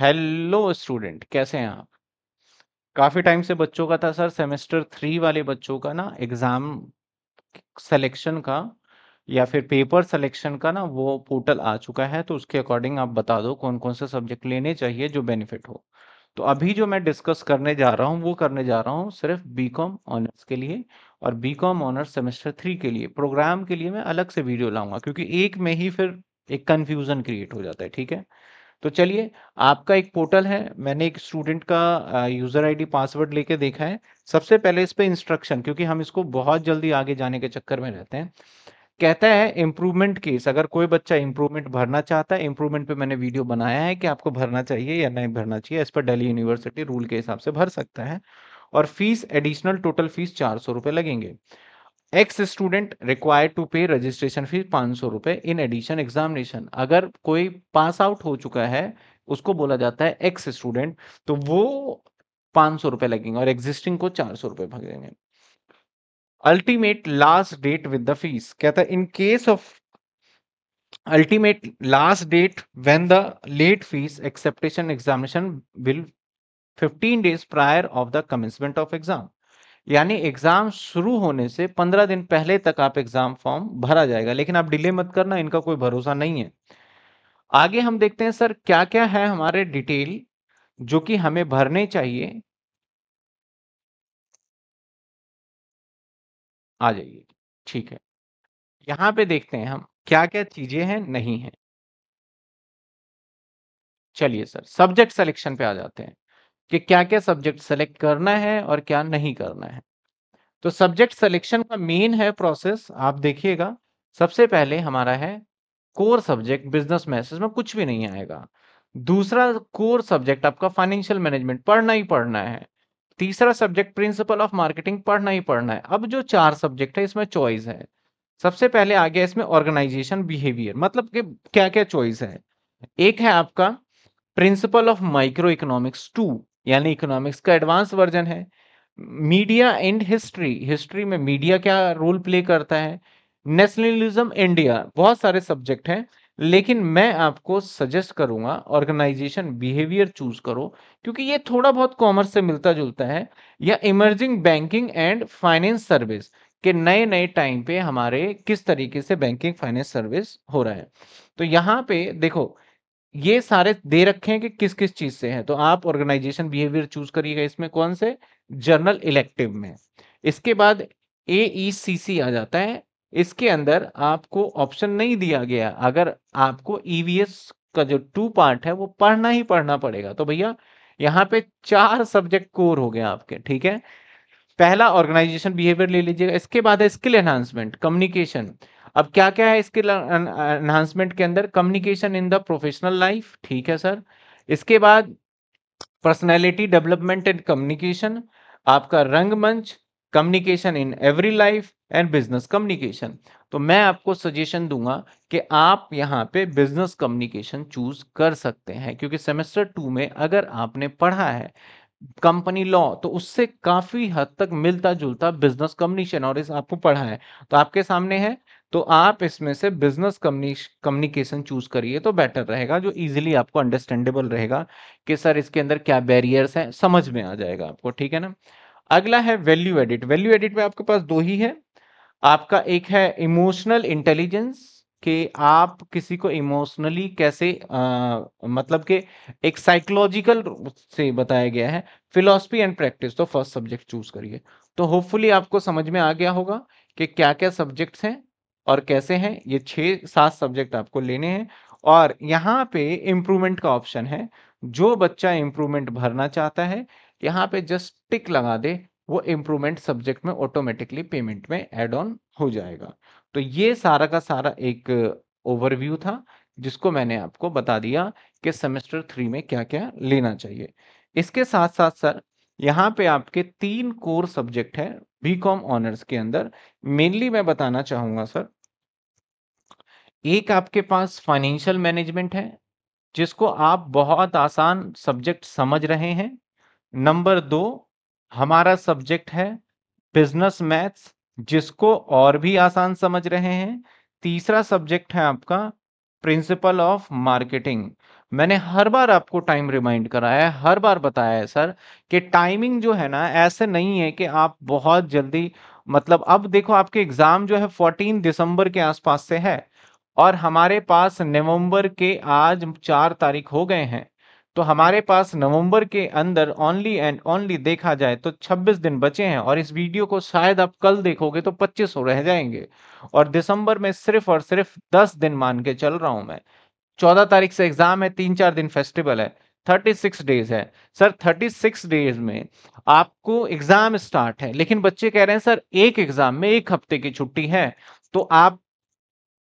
hello student कैसे हैं आप काफ़ी टाइम से बच्चों का था सर सेमेस्टर थ्री वाले बच्चों का ना एग्ज़ाम सिलेक्शन का या फिर पेपर सिलेक्शन का ना वो पोर्टल आ चुका है तो उसके अकॉर्डिंग आप बता दो कौन कौन से सब्जेक्ट लेने चाहिए जो बेनिफिट हो तो अभी जो मैं डिस्कस करने जा रहा हूँ वो करने जा रहा हूँ सिर्फ बी कॉम ऑनर्स के लिए और B com honours semester three के लिए प्रोग्राम के लिए मैं अलग से वीडियो लाऊंगा क्योंकि एक में ही फिर एक कन्फ्यूज़न क्रिएट हो जाता है ठीक है तो चलिए आपका एक पोर्टल है मैंने एक स्टूडेंट का यूज़र आईडी पासवर्ड लेके देखा है सबसे पहले इस पर इंस्ट्रक्शन क्योंकि हम इसको बहुत जल्दी आगे जाने के चक्कर में रहते हैं कहता है इम्प्रूवमेंट केस अगर कोई बच्चा इम्प्रूवमेंट भरना चाहता है इम्प्रूवमेंट पे मैंने वीडियो बनाया है कि आपको भरना चाहिए या नहीं भरना चाहिए इस पर डेली यूनिवर्सिटी रूल के हिसाब से भर सकता है और फीस एडिशनल टोटल फीस चार सौ रुपये लगेंगे ex student required to pay registration fees पांच सौ रुपए इन एडिशन एग्जामिनेशन अगर कोई पास आउट हो चुका है उसको बोला जाता है एक्स स्टूडेंट तो वो पांच सौ रुपए लगेंगे और एग्जिस्टिंग को चार सौ रुपए भगेंगे ultimate last date with the fees कहता है in case of ultimate last date when the late fees acceptation examination will 15 days prior of the commencement of exam यानी एग्जाम शुरू होने से पंद्रह दिन पहले तक आप एग्जाम फॉर्म भरा जाएगा लेकिन आप डिले मत करना इनका कोई भरोसा नहीं है आगे हम देखते हैं सर क्या क्या है हमारे डिटेल जो कि हमें भरने चाहिए आ जाइए ठीक है यहां पे देखते हैं हम क्या क्या चीजें हैं नहीं है चलिए सर सब्जेक्ट सिलेक्शन पे आ जाते हैं कि क्या क्या सब्जेक्ट सेलेक्ट करना है और क्या नहीं करना है तो सब्जेक्ट सिलेक्शन का मेन है प्रोसेस आप देखिएगा सबसे पहले हमारा है कोर सब्जेक्ट बिजनेस मैसेज में कुछ भी नहीं आएगा दूसरा कोर सब्जेक्ट आपका फाइनेंशियल मैनेजमेंट पढ़ना ही पढ़ना है तीसरा सब्जेक्ट प्रिंसिपल ऑफ मार्केटिंग पढ़ना ही पढ़ना है अब जो चार सब्जेक्ट है इसमें चॉइस है सबसे पहले आ गया इसमें ऑर्गेनाइजेशन बिहेवियर मतलब कि क्या क्या चॉइस है एक है आपका principle of micro economics two यानी इकोनॉमिक्स का एडवांस वर्जन है मीडिया एंड हिस्ट्री हिस्ट्री में मीडिया क्या रोल प्ले करता है नेशनलिज्म इंडिया बहुत सारे सब्जेक्ट हैं लेकिन मैं आपको सजेस्ट करूंगा ऑर्गेनाइजेशन बिहेवियर चूज करो क्योंकि ये थोड़ा बहुत कॉमर्स से मिलता जुलता है या emerging banking and finance service के नए नए टाइम पे हमारे किस तरीके से बैंकिंग फाइनेंस सर्विस हो रहा है तो यहाँ पे देखो ये सारे दे रखे हैं कि किस किस चीज से है तो आप ऑर्गेनाइजेशन बिहेवियर चूज करिएगा इसमें कौन से जर्नल इलेक्टिव में इसके बाद ए e आ जाता है इसके अंदर आपको ऑप्शन नहीं दिया गया अगर आपको ईवीएस e का जो टू पार्ट है वो पढ़ना ही पढ़ना पड़ेगा तो भैया यहाँ पे चार सब्जेक्ट कोर हो गए आपके ठीक है पहला ऑर्गेनाइजेशन बिहेवियर ले लीजिएगा इसके बाद है स्किल एनहांसमेंट कम्युनिकेशन अब क्या क्या है इसके एनहांसमेंट के अंदर communication in the professional life ठीक है सर इसके बाद पर्सनैलिटी डेवलपमेंट एंड कम्युनिकेशन आपका रंगमंच communication in every life and business communication तो मैं आपको सजेशन दूंगा कि आप यहाँ पे बिजनेस कम्युनिकेशन चूज कर सकते हैं क्योंकि सेमेस्टर टू में अगर आपने पढ़ा है कंपनी लॉ तो उससे काफी हद तक मिलता जुलता बिजनेस कम्युनिकेशन और इस आपको पढ़ा है तो आपके सामने है तो आप इसमें से बिजनेस कम्युनिकेशन चूज करिए तो बेटर रहेगा जो इजीली आपको अंडरस्टैंडेबल रहेगा कि सर इसके अंदर क्या बैरियर्स हैं समझ में आ जाएगा आपको ठीक है ना अगला है वैल्यू एडिट वैल्यू एडिट में आपके पास दो ही है आपका एक है इमोशनल इंटेलिजेंस कि आप किसी को इमोशनली कैसे आ, मतलब के एक साइकोलॉजिकल से बताया गया है फिलॉसफी एंड प्रैक्टिस तो फर्स्ट सब्जेक्ट चूज करिए तो होपफुली आपको समझ में आ गया होगा कि क्या क्या सब्जेक्ट्स हैं और कैसे हैं ये छः सात सब्जेक्ट आपको लेने हैं और यहाँ पे इम्प्रूवमेंट का ऑप्शन है जो बच्चा इम्प्रूवमेंट भरना चाहता है यहाँ पे जस्ट टिक लगा दे वो इम्प्रूवमेंट सब्जेक्ट में ऑटोमेटिकली पेमेंट में एड ऑन हो जाएगा तो ये सारा का सारा एक ओवरव्यू था जिसको मैंने आपको बता दिया कि सेमेस्टर थ्री में क्या क्या लेना चाहिए इसके साथ साथ सर यहाँ पे आपके तीन कोर सब्जेक्ट हैं बी कॉम ऑनर्स के अंदर मेनली मैं बताना चाहूँगा सर एक आपके पास फाइनेंशियल मैनेजमेंट है जिसको आप बहुत आसान सब्जेक्ट समझ रहे हैं नंबर दो हमारा सब्जेक्ट है बिजनेस मैथ्स जिसको और भी आसान समझ रहे हैं तीसरा सब्जेक्ट है आपका प्रिंसिपल ऑफ मार्केटिंग मैंने हर बार आपको टाइम रिमाइंड कराया है हर बार बताया है सर कि टाइमिंग जो है ना ऐसे नहीं है कि आप बहुत जल्दी मतलब अब देखो आपके एग्जाम जो है 14 दिसंबर के आसपास से है और हमारे पास नवंबर के आज चार तारीख हो गए हैं तो हमारे पास नवंबर के अंदर ओनली एंड ओनली देखा जाए तो 26 दिन बचे हैं और इस वीडियो को शायद आप कल देखोगे तो 25 हो रह जाएंगे और दिसंबर में सिर्फ और सिर्फ 10 दिन मान के चल रहा हूं मैं 14 तारीख से एग्जाम है तीन चार दिन फेस्टिवल है 36 डेज है सर 36 डेज में आपको एग्जाम स्टार्ट है लेकिन बच्चे कह रहे हैं सर एक एग्जाम में एक हफ्ते की छुट्टी है तो आप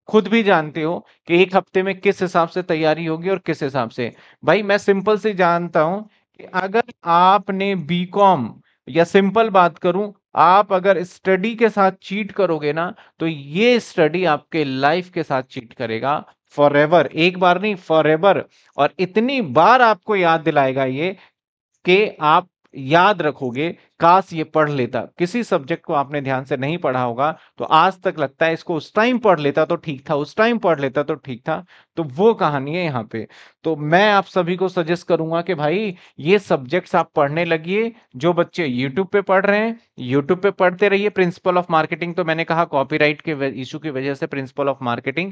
खुद भी जानते हो कि एक हफ्ते में किस हिसाब से तैयारी होगी और किस हिसाब से भाई मैं सिंपल से जानता हूं कि अगर आपने कॉम या सिंपल बात करूं आप अगर स्टडी के साथ चीट करोगे ना तो ये स्टडी आपके लाइफ के साथ चीट करेगा फॉर एवर एक बार नहीं फॉर एवर और इतनी बार आपको याद दिलाएगा ये कि आप याद रखोगे काश ये पढ़ लेता किसी सब्जेक्ट को आपने ध्यान से नहीं पढ़ा होगा तो आज तक लगता है इसको उस टाइम पढ़ लेता तो ठीक था उस टाइम पढ़ लेता तो ठीक था तो वो कहानी है यहाँ पे तो मैं आप सभी को सजेस्ट करूंगा कि भाई ये सब्जेक्ट्स आप पढ़ने लगिए जो बच्चे यूट्यूब पे पढ़ रहे हैं यूट्यूब पे पढ़ते रहिए प्रिंसिपल ऑफ मार्केटिंग तो मैंने कहा कॉपी के इशू की वजह से प्रिंसिपल ऑफ मार्केटिंग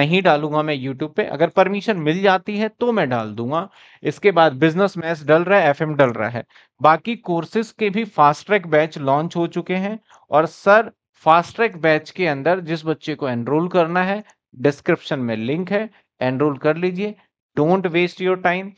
नहीं डालूंगा मैं यूट्यूब पे अगर परमिशन मिल जाती है तो मैं डाल दूंगा इसके बाद बिजनेस मैथ डल रहा है एफ डल रहा है बाकी कोर्सेस के भी भी फास्ट ट्रैक बैच लॉन्च हो चुके हैं और सर फास्ट ट्रैक बैच के अंदर जिस बच्चे को एनरोल करना है डिस्क्रिप्शन में लिंक है एनरोल कर लीजिए डोंट वेस्ट योर टाइम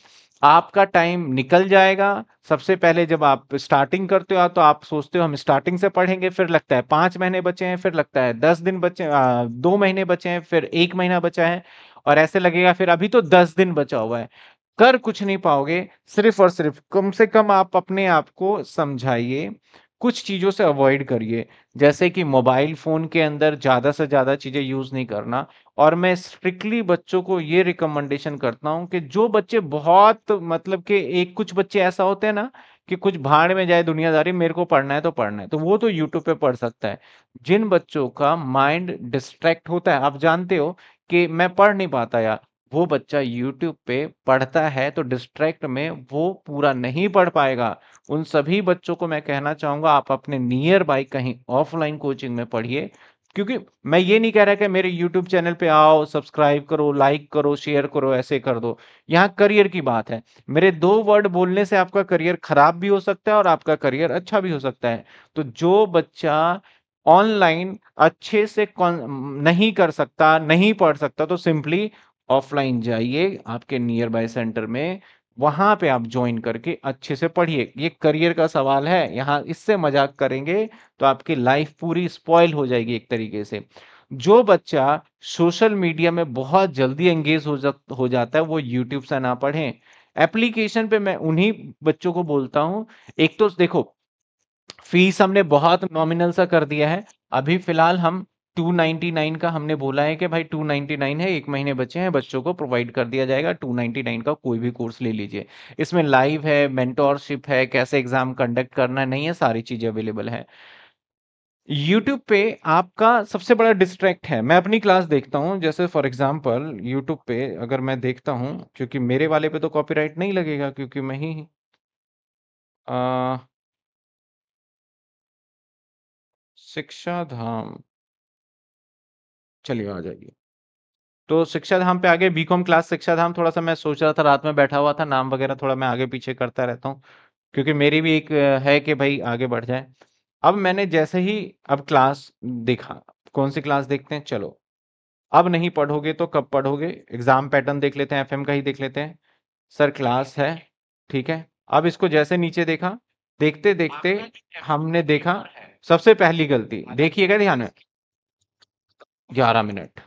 आपका टाइम निकल जाएगा सबसे पहले जब आप स्टार्टिंग करते हो तो आप सोचते हो हम स्टार्टिंग से पढ़ेंगे फिर लगता है पाँच महीने बचे हैं फिर लगता है दस दिन बचे आ, दो महीने बचे हैं फिर एक महीना बचा है और ऐसे लगेगा फिर अभी तो दस दिन बचा हुआ है कर कुछ नहीं पाओगे सिर्फ और सिर्फ कम से कम आप अपने आप को समझाइए कुछ चीज़ों से अवॉइड करिए जैसे कि मोबाइल फ़ोन के अंदर ज़्यादा से ज़्यादा चीज़ें यूज़ नहीं करना और मैं स्ट्रिक्टली बच्चों को ये रिकमेंडेशन करता हूँ कि जो बच्चे बहुत मतलब कि एक कुछ बच्चे ऐसा होते हैं ना कि कुछ भाड़ में जाए दुनियादारी मेरे को पढ़ना है तो पढ़ना है तो वो तो यूट्यूब पे पढ़ सकता है जिन बच्चों का माइंड डिस्ट्रैक्ट होता है आप जानते हो कि मैं पढ़ नहीं पाता यार वो बच्चा यूट्यूब पे पढ़ता है तो डिस्ट्रैक्ट में वो पूरा नहीं पढ़ पाएगा उन सभी बच्चों को मैं कहना चाहूँगा आप अपने नियर बाई कहीं ऑफलाइन कोचिंग में पढ़िए क्योंकि मैं ये नहीं कह रहा कि मेरे यूट्यूब चैनल पे आओ सब्सक्राइब करो लाइक करो शेयर करो ऐसे कर दो यहाँ करियर की बात है मेरे दो वर्ड बोलने से आपका करियर खराब भी हो सकता है और आपका करियर अच्छा भी हो सकता है तो जो बच्चा ऑनलाइन अच्छे से नहीं कर सकता नहीं पढ़ सकता तो सिंपली ऑफलाइन जाइए आपके नियर बाय सेंटर में वहां पे आप ज्वाइन करके अच्छे से पढ़िए ये करियर का सवाल है यहाँ इससे मजाक करेंगे तो आपकी लाइफ पूरी स्पॉइल हो जाएगी एक तरीके से जो बच्चा सोशल मीडिया में बहुत जल्दी एंगेज हो, जा, हो जाता है वो यूट्यूब से ना पढ़ें एप्लीकेशन पे मैं उन्हीं बच्चों को बोलता हूँ एक तो देखो फीस हमने बहुत नॉमिनल सा कर दिया है अभी फिलहाल हम टू नाइन का हमने बोला है कि भाई टू नाइन है एक महीने बचे हैं बच्चों को प्रोवाइड कर दिया जाएगा टू नाइन का कोई भी कोर्स ले लीजिए इसमें लाइव है मेंटोरशिप है कैसे एग्जाम कंडक्ट करना नहीं है सारी चीजें अवेलेबल है यूट्यूब पे आपका सबसे बड़ा डिस्ट्रैक्ट है मैं अपनी क्लास देखता हूँ जैसे फॉर एग्जाम्पल यूट्यूब पे अगर मैं देखता हूँ क्योंकि मेरे वाले पे तो कॉपी नहीं लगेगा क्योंकि मैं ही शिक्षा धाम चलिए आ जाइए तो शिक्षा धाम पे आगे बीकॉम क्लास शिक्षा धाम थोड़ा सा मैं सोच रहा था रात में बैठा हुआ था नाम वगैरह थोड़ा मैं आगे पीछे करता रहता हूँ क्योंकि मेरी भी एक है कि भाई आगे बढ़ जाए अब मैंने जैसे ही अब क्लास देखा कौन सी क्लास देखते हैं चलो अब नहीं पढ़ोगे तो कब पढ़ोगे एग्जाम पैटर्न देख लेते हैं एफएम का ही देख लेते हैं सर क्लास है ठीक है अब इसको जैसे नीचे देखा देखते देखते हमने देखा सबसे पहली गलती देखिएगा ध्यान में ग्यारह मिनट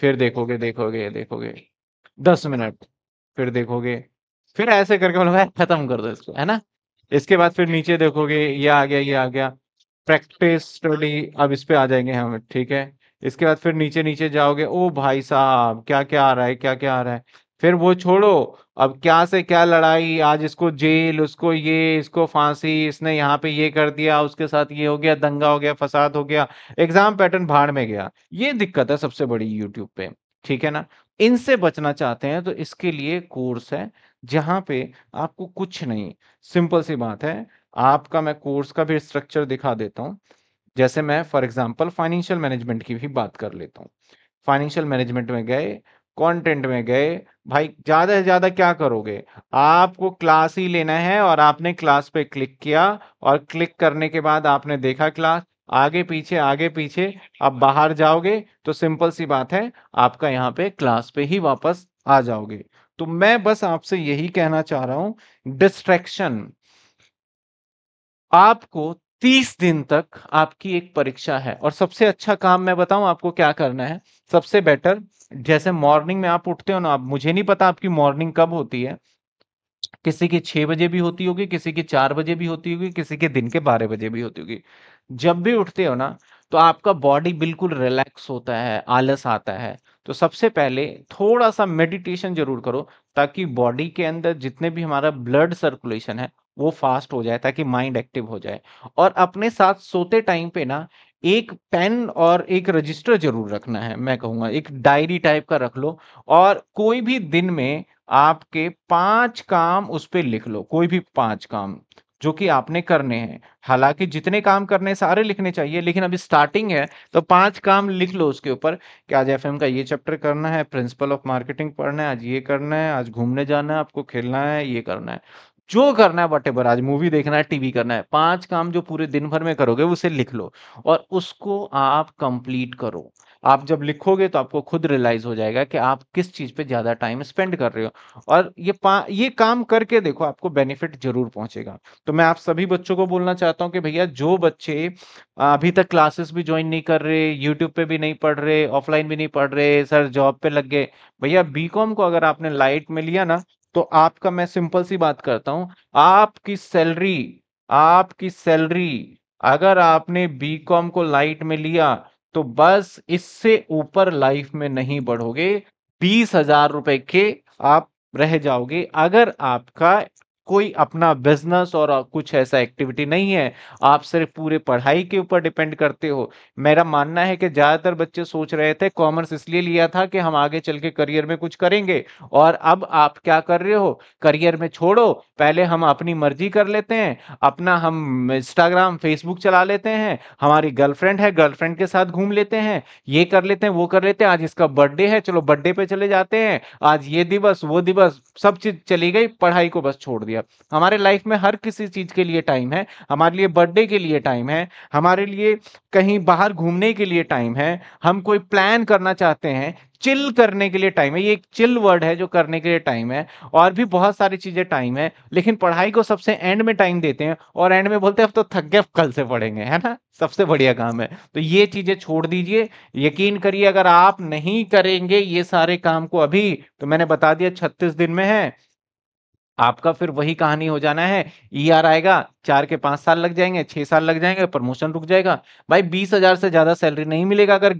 फिर देखोगे देखोगे देखोगे दस मिनट फिर देखोगे फिर ऐसे करके मतलब खत्म कर दो इसको है ना इसके बाद फिर नीचे देखोगे ये आ गया ये आ गया प्रैक्टिस स्टडी अब इस पे आ जाएंगे हम ठीक है इसके बाद फिर नीचे नीचे जाओगे ओ भाई साहब क्या क्या आ रहा है क्या क्या आ रहा है फिर वो छोड़ो अब क्या से क्या लड़ाई आज इसको जेल उसको ये इसको फांसी इसने यहाँ पे ये कर दिया उसके साथ ये हो गया दंगा हो गया फसाद हो गया एग्जाम पैटर्न भाड़ में गया ये दिक्कत है सबसे बड़ी यूट्यूब पे ठीक है ना इनसे बचना चाहते हैं तो इसके लिए कोर्स है जहाँ पे आपको कुछ नहीं सिंपल सी बात है आपका मैं कोर्स का भी स्ट्रक्चर दिखा देता हूँ जैसे मैं फॉर एग्जाम्पल फाइनेंशियल मैनेजमेंट की भी बात कर लेता हूँ फाइनेंशियल मैनेजमेंट में गए कंटेंट में गए भाई ज़्यादा से ज़्यादा क्या करोगे आपको क्लास ही लेना है और आपने क्लास पे क्लिक किया और क्लिक करने के बाद आपने देखा क्लास आगे पीछे आगे पीछे आप बाहर जाओगे तो सिंपल सी बात है आपका यहाँ पे क्लास पे ही वापस आ जाओगे तो मैं बस आपसे यही कहना चाह रहा हूं डिस्ट्रैक्शन आपको तीस दिन तक आपकी एक परीक्षा है और सबसे अच्छा काम मैं बताऊं आपको क्या करना है सबसे बेटर जैसे मॉर्निंग में आप उठते हो ना आप मुझे नहीं पता आपकी मॉर्निंग कब होती है किसी की छह बजे भी होती होगी किसी की चार बजे भी होती होगी किसी के दिन के बारह बजे भी होती होगी जब भी उठते हो ना तो आपका बॉडी बिल्कुल रिलैक्स होता है आलस आता है तो सबसे पहले थोड़ा सा मेडिटेशन जरूर करो ताकि बॉडी के अंदर जितने भी हमारा ब्लड सर्कुलेशन है वो फास्ट हो जाए ताकि माइंड एक्टिव हो जाए और अपने साथ सोते टाइम पे ना एक पेन और एक रजिस्टर जरूर रखना है मैं कहूँगा एक डायरी टाइप का रख लो और कोई भी दिन में आपके पांच काम उस पर लिख लो कोई भी पांच काम जो कि आपने करने हैं हालांकि जितने काम करने हैं सारे लिखने चाहिए लेकिन अभी स्टार्टिंग है तो पांच काम लिख लो उसके ऊपर कि आज एफ का ये चैप्टर करना है प्रिंसिपल ऑफ मार्केटिंग पढ़ना है आज ये करना है आज घूमने जाना है आपको खेलना है ये करना है जो करना है वट एवर आज मूवी देखना है टीवी करना है पांच काम जो पूरे दिन भर में करोगे उसे लिख लो और उसको आप कंप्लीट करो आप जब लिखोगे तो आपको खुद रियलाइज हो जाएगा कि आप किस चीज पे ज्यादा टाइम स्पेंड कर रहे हो और ये पा ये काम करके देखो आपको बेनिफिट जरूर पहुंचेगा तो मैं आप सभी बच्चों को बोलना चाहता हूँ कि भैया जो बच्चे अभी तक क्लासेस भी ज्वाइन नहीं कर रहे यूट्यूब पे भी नहीं पढ़ रहे ऑफलाइन भी नहीं पढ़ रहे सर जॉब पे लग गए भैया बी को अगर आपने लाइट में लिया ना तो आपका मैं सिंपल सी बात करता हूं आपकी सैलरी आपकी सैलरी अगर आपने बीकॉम को लाइट में लिया तो बस इससे ऊपर लाइफ में नहीं बढ़ोगे बीस हजार रुपए के आप रह जाओगे अगर आपका कोई अपना बिजनेस और कुछ ऐसा एक्टिविटी नहीं है आप सिर्फ पूरे पढ़ाई के ऊपर डिपेंड करते हो मेरा मानना है कि ज्यादातर बच्चे सोच रहे थे कॉमर्स इसलिए लिया था कि हम आगे चल के करियर में कुछ करेंगे और अब आप क्या कर रहे हो करियर में छोड़ो पहले हम अपनी मर्जी कर लेते हैं अपना हम इंस्टाग्राम फेसबुक चला लेते हैं हमारी गर्लफ्रेंड है गर्लफ्रेंड के साथ घूम लेते हैं ये कर लेते हैं वो कर लेते हैं आज इसका बर्थडे है चलो बर्थडे पे चले जाते हैं आज ये दिवस वो दिवस सब चीज चली गई पढ़ाई को बस छोड़ दिया दिया हमारे लाइफ में हर किसी चीज के लिए टाइम है हमारे लिए बर्थडे के लिए टाइम है हमारे लिए कहीं बाहर घूमने के लिए टाइम है हम कोई प्लान करना चाहते हैं चिल करने के लिए टाइम है ये एक चिल वर्ड है जो करने के लिए टाइम है और भी बहुत सारी चीज़ें टाइम है लेकिन पढ़ाई को सबसे एंड में टाइम देते हैं और एंड में बोलते हैं अब तो थक गए कल से पढ़ेंगे है ना सबसे बढ़िया काम है तो ये चीज़ें छोड़ दीजिए यकीन करिए अगर आप नहीं करेंगे ये सारे काम को अभी तो मैंने बता दिया छत्तीस दिन में है आपका फिर वही कहानी हो जाना है ई e आर आएगा चार के पांच साल लग जाएंगे छह साल लग जाएंगे प्रमोशन रुक जाएगा भाई बीस हजार से ज्यादा सैलरी नहीं मिलेगा अगर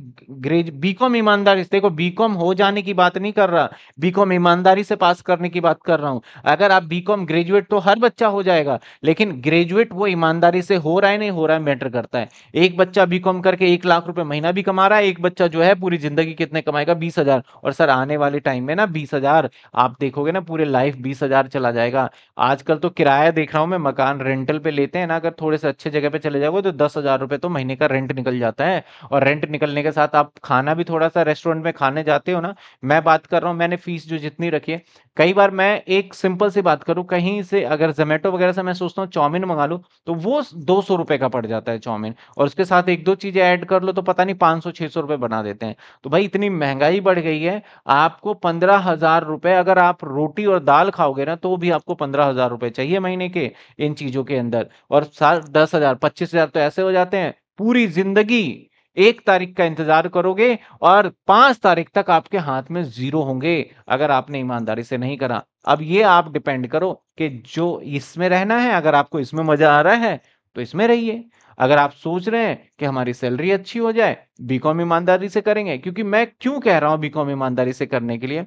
ग्रेज बीकॉम ईमानदारी देखो बीकॉम हो जाने की बात नहीं कर रहा बीकॉम ईमानदारी से पास करने की बात कर रहा हूं अगर आप बीकॉम ग्रेजुएट तो हर बच्चा हो जाएगा लेकिन ग्रेजुएट वो ईमानदारी से हो रहा है नहीं हो रहा है मैटर करता है एक बच्चा बीकॉम करके एक लाख रुपए महीना भी कमा रहा है एक बच्चा जो है पूरी जिंदगी कितने कमाएगा बीस हजार और सर आने वाले टाइम में ना बीस हजार आप देखोगे ना पूरे लाइफ बीस हजार चला जाएगा आजकल तो किराया देख रहा हूं मैं मकान रेंटल रेंटल पे लेते हैं ना अगर थोड़े से अच्छे जगह पे चले जाओगे तो दस हजार रुपए तो महीने का रेंट निकल जाता है और रेंट निकलने के साथ आप खाना भी थोड़ा सा रेस्टोरेंट में खाने जाते हो ना मैं बात कर रहा हूँ मैंने फीस जो जितनी रखी है कई बार मैं एक सिंपल सी बात करूं कहीं से अगर जोमेटो वगैरह से मैं सोचता हूँ चाउमिन मंगा लूँ तो वो दो सौ रुपये का पड़ जाता है चाउमिन और उसके साथ एक दो चीज़ें ऐड कर लो तो पता नहीं पाँच सौ छः सौ रुपये बना देते हैं तो भाई इतनी महंगाई बढ़ गई है आपको पंद्रह हज़ार रुपये अगर आप रोटी और दाल खाओगे ना तो भी आपको पंद्रह हज़ार रुपये चाहिए महीने के इन चीज़ों के अंदर और साल दस हज़ार पच्चीस हज़ार तो ऐसे हो जाते हैं पूरी जिंदगी एक तारीख का इंतजार करोगे और पांच तारीख तक आपके हाथ में जीरो होंगे अगर आपने ईमानदारी से नहीं करा अब ये आप डिपेंड करो कि जो इसमें रहना है अगर आपको इसमें मजा आ रहा है तो इसमें रहिए अगर आप सोच रहे हैं कि हमारी सैलरी अच्छी हो जाए बीकॉम ईमानदारी से करेंगे क्योंकि मैं क्यों कह रहा हूं बीकॉम ईमानदारी से करने के लिए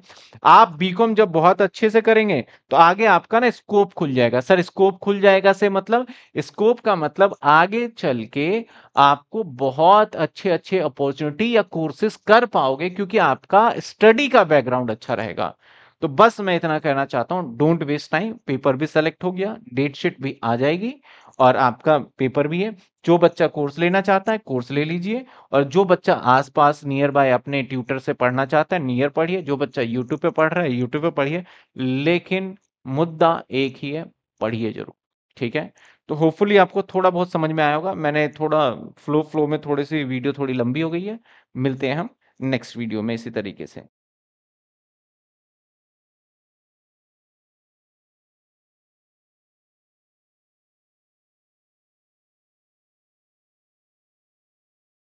आप बीकॉम जब बहुत अच्छे से करेंगे तो आगे आपका ना स्कोप खुल जाएगा सर स्कोप खुल जाएगा से मतलब स्कोप का मतलब आगे चल के आपको बहुत अच्छे अच्छे अपॉर्चुनिटी या कोर्सेस कर पाओगे क्योंकि आपका स्टडी का बैकग्राउंड अच्छा रहेगा तो बस मैं इतना कहना चाहता हूँ डोंट वेस्ट टाइम पेपर भी सेलेक्ट हो गया डेट शीट भी आ जाएगी और आपका पेपर भी है जो बच्चा कोर्स लेना चाहता है कोर्स ले लीजिए और जो बच्चा आसपास नियर बाय अपने ट्यूटर से पढ़ना चाहता है नियर पढ़िए जो बच्चा यूट्यूब पे पढ़ रहा है यूट्यूब पे पढ़िए लेकिन मुद्दा एक ही है पढ़िए जरूर ठीक है तो होपफुली आपको थोड़ा बहुत समझ में आया होगा मैंने थोड़ा फ्लो फ्लो में थोड़ी सी वीडियो थोड़ी लंबी हो गई है मिलते हैं हम नेक्स्ट वीडियो में इसी तरीके से